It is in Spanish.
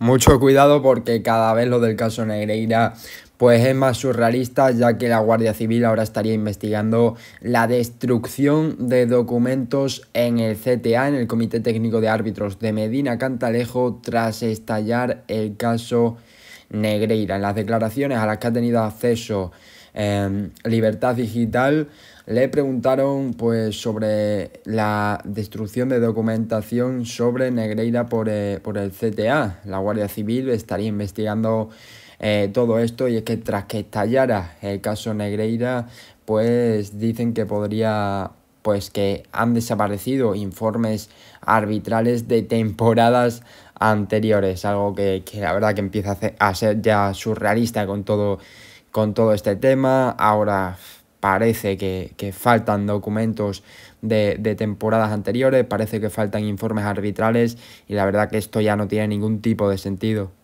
Mucho cuidado porque cada vez lo del caso Negreira pues es más surrealista ya que la Guardia Civil ahora estaría investigando la destrucción de documentos en el CTA, en el Comité Técnico de Árbitros de Medina Cantalejo tras estallar el caso Negreira. En las declaraciones a las que ha tenido acceso Em, libertad Digital, le preguntaron pues, sobre la destrucción de documentación sobre Negreira por, eh, el CTA. La Guardia Civil estaría investigando eh, todo esto y es que tras que estallara el caso Negreira, pues dicen que podría pues que han desaparecido informes arbitrales de temporadas anteriores, algo que, que la verdad que empieza a ser ya surrealista con todo con todo este tema. Ahora parece que, faltan documentos de, de, temporadas anteriores, parece que faltan informes arbitrales y la verdad que esto ya no tiene ningún tipo de sentido.